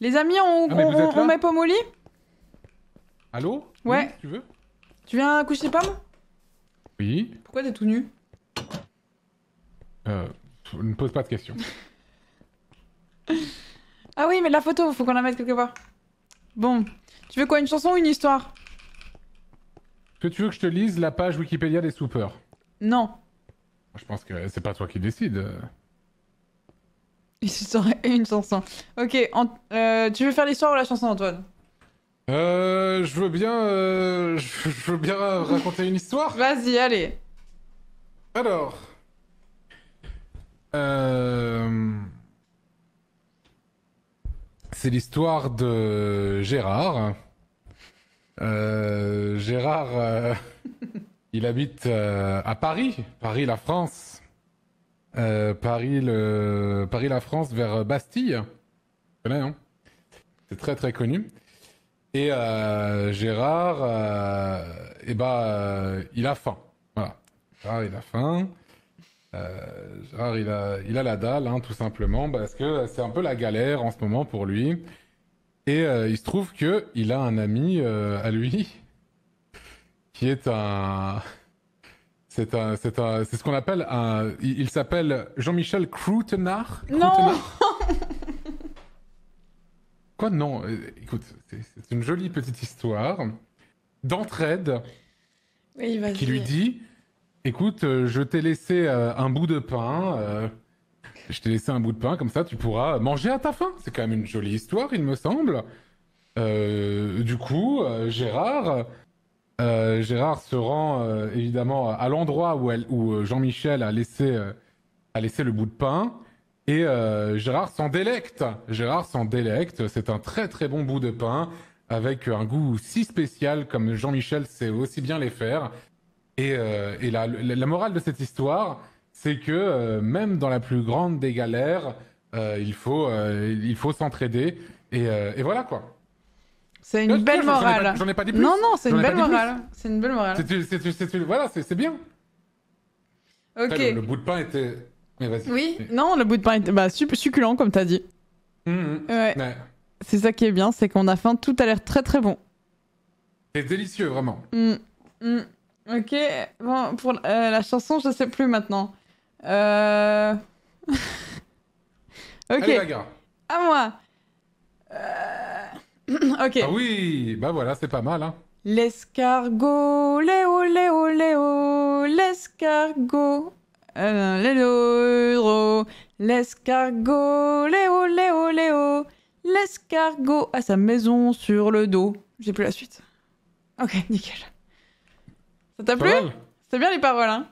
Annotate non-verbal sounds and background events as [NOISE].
Les amis, on, ah, met pomme au lit Allô Ouais. tu veux Tu viens coucher pomme pommes Oui. Pourquoi t'es tout nu Euh. Ne pose pas de questions. [LAUGHS] ah oui, mais la photo, faut qu'on la mette quelque part. Bon. Tu veux quoi, une chanson ou une histoire Est-ce que tu veux que je te lise la page Wikipédia des soupeurs Non. Je pense que c'est pas toi qui décides. [LAUGHS] Une chanson. Ok, euh, tu veux faire l'histoire ou la chanson, Antoine Euh, je veux bien, euh, je veux bien raconter une histoire. Vas-y, allez. Alors, euh, c'est l'histoire de Gérard. Euh, Gérard, euh, [LAUGHS] il habite à Paris, Paris, la France. Euh, Paris, le... Paris, la France vers Bastille. Hein c'est très très connu. Et euh, Gérard, euh, eh ben, il a faim. Voilà. Gérard, il a faim. Gérard, il a, il a la dalle, hein, tout simplement, parce que c'est un peu la galère en ce moment pour lui. Et il se trouve que il a un ami à lui [LAUGHS] qui est un c'est ce qu'on appelle un. Il, s'appelle Jean-Michel Croutenard. Non. [LAUGHS] Quoi non euh, Écoute, c'est une jolie petite histoire d'entraide qui lui dit "Écoute, euh, je t'ai laissé euh, un bout de pain. je t'ai laissé un bout de pain. Comme ça, tu pourras manger à ta faim. C'est quand même une jolie histoire, il me semble. du coup, Gérard." Euh, Gérard se rend euh, évidemment à l'endroit où, euh, Jean-Michel a laissé, le bout de pain. Et Gérard s'en délecte. Gérard s'en délecte. C'est un très très bon bout de pain avec un goût si spécial comme Jean-Michel sait aussi bien les faire. Et, la, morale de cette histoire, c'est que même dans la plus grande des galères, il faut, s'entraider. et voilà quoi. C'est une belle morale. J'en ai, pas dit plus. Non, non, c'est une belle morale. C'est une belle morale. Voilà, c'est bien. Ok. le, bout de pain était. Mais vas-y. Oui, non, le bout de pain était bah, succulent, comme t'as dit. Hum, hum. ouais. C'est ça qui est bien, c'est qu'on a faim, tout a l'air très très bon. C'est délicieux, vraiment. Hum, ok, bon, pour euh, la chanson, je sais plus maintenant. Euh... [LAUGHS] ok. à moi. [LAUGHS] ok. Ah oui, bah voilà, c'est pas mal. Hein. L'escargot, Léo, Léo, Léo, l'escargot. Euh, l'escargot, Léo, Léo, Léo, l'escargot à sa maison sur le dos. J'ai plus la suite. Ok, [LAUGHS] nickel. Ça t'a plu C'est bien les paroles, hein